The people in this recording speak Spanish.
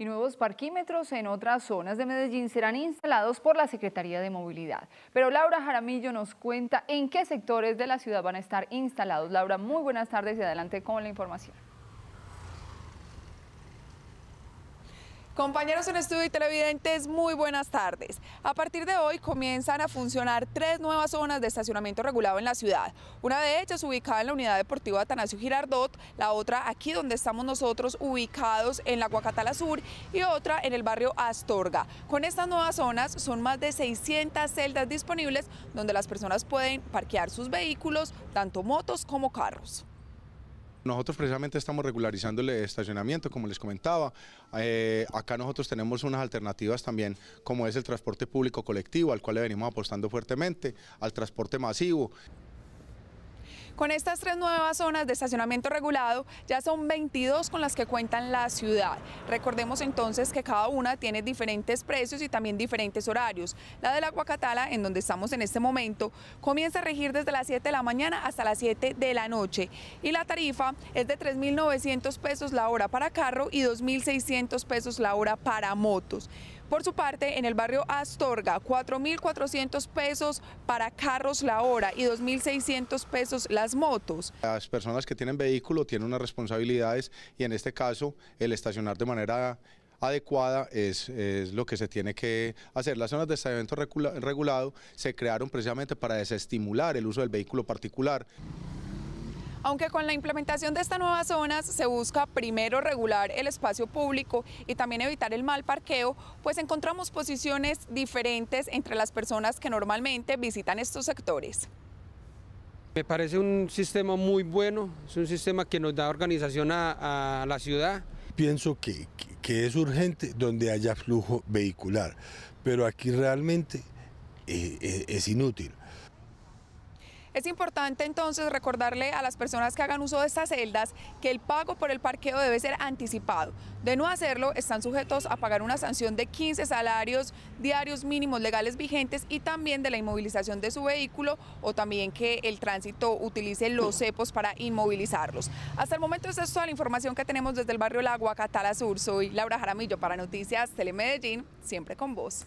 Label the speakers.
Speaker 1: y nuevos parquímetros en otras zonas de Medellín serán instalados por la Secretaría de Movilidad. Pero Laura Jaramillo nos cuenta en qué sectores de la ciudad van a estar instalados. Laura, muy buenas tardes y adelante con la información. Compañeros en estudio y televidentes, muy buenas tardes. A partir de hoy comienzan a funcionar tres nuevas zonas de estacionamiento regulado en la ciudad. Una de ellas ubicada en la unidad deportiva Atanasio Girardot, la otra aquí donde estamos nosotros ubicados en la Guacatala Sur y otra en el barrio Astorga. Con estas nuevas zonas son más de 600 celdas disponibles donde las personas pueden parquear sus vehículos, tanto motos como carros.
Speaker 2: Nosotros precisamente estamos regularizando el estacionamiento, como les comentaba. Eh, acá nosotros tenemos unas alternativas también, como es el transporte público colectivo, al cual le venimos apostando fuertemente, al transporte masivo.
Speaker 1: Con estas tres nuevas zonas de estacionamiento regulado, ya son 22 con las que cuenta la ciudad. Recordemos entonces que cada una tiene diferentes precios y también diferentes horarios. La del Aguacatala, en donde estamos en este momento, comienza a regir desde las 7 de la mañana hasta las 7 de la noche. Y la tarifa es de 3.900 pesos la hora para carro y 2.600 pesos la hora para motos. Por su parte, en el barrio Astorga, 4.400 pesos para carros la hora y 2.600 pesos las motos.
Speaker 2: Las personas que tienen vehículo tienen unas responsabilidades y en este caso el estacionar de manera adecuada es, es, lo que se tiene que hacer. Las zonas de estacionamiento regulado se crearon precisamente para desestimular el uso del vehículo particular
Speaker 1: aunque con la implementación de estas nuevas zonas se busca primero regular el espacio público y también evitar el mal parqueo, pues encontramos posiciones diferentes entre las personas que normalmente visitan estos sectores.
Speaker 2: Me parece un sistema muy bueno, es un sistema que nos da organización a, la ciudad. Pienso que, es urgente donde haya flujo vehicular, pero aquí realmente eh, eh, es inútil.
Speaker 1: Es importante entonces recordarle a las personas que hagan uso de estas celdas que el pago por el parqueo debe ser anticipado. De no hacerlo, están sujetos a pagar una sanción de 15 salarios diarios mínimos legales vigentes y también de la inmovilización de su vehículo o también que el tránsito utilice los cepos para inmovilizarlos. Hasta el momento es toda la información que tenemos desde el barrio La Guacatala Sur. Soy Laura Jaramillo para Noticias Telemedellín, siempre con vos.